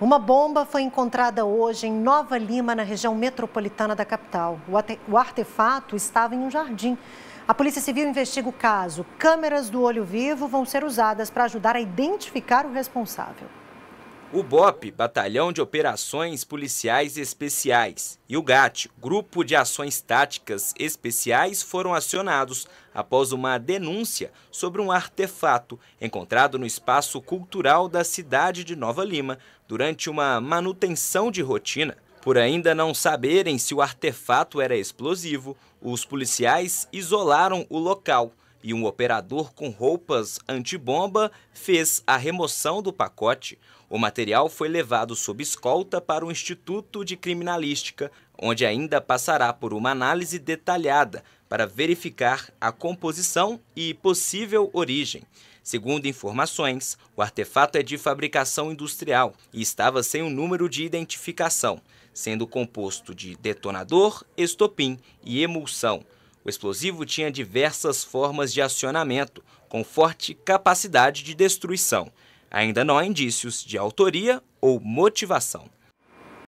Uma bomba foi encontrada hoje em Nova Lima, na região metropolitana da capital. O artefato estava em um jardim. A Polícia Civil investiga o caso. Câmeras do olho vivo vão ser usadas para ajudar a identificar o responsável. O BOP, Batalhão de Operações Policiais Especiais, e o GAT, Grupo de Ações Táticas Especiais, foram acionados após uma denúncia sobre um artefato encontrado no espaço cultural da cidade de Nova Lima durante uma manutenção de rotina. Por ainda não saberem se o artefato era explosivo, os policiais isolaram o local e um operador com roupas antibomba fez a remoção do pacote. O material foi levado sob escolta para o Instituto de Criminalística, onde ainda passará por uma análise detalhada para verificar a composição e possível origem. Segundo informações, o artefato é de fabricação industrial e estava sem o um número de identificação, sendo composto de detonador, estopim e emulsão. O explosivo tinha diversas formas de acionamento, com forte capacidade de destruição. Ainda não há indícios de autoria ou motivação.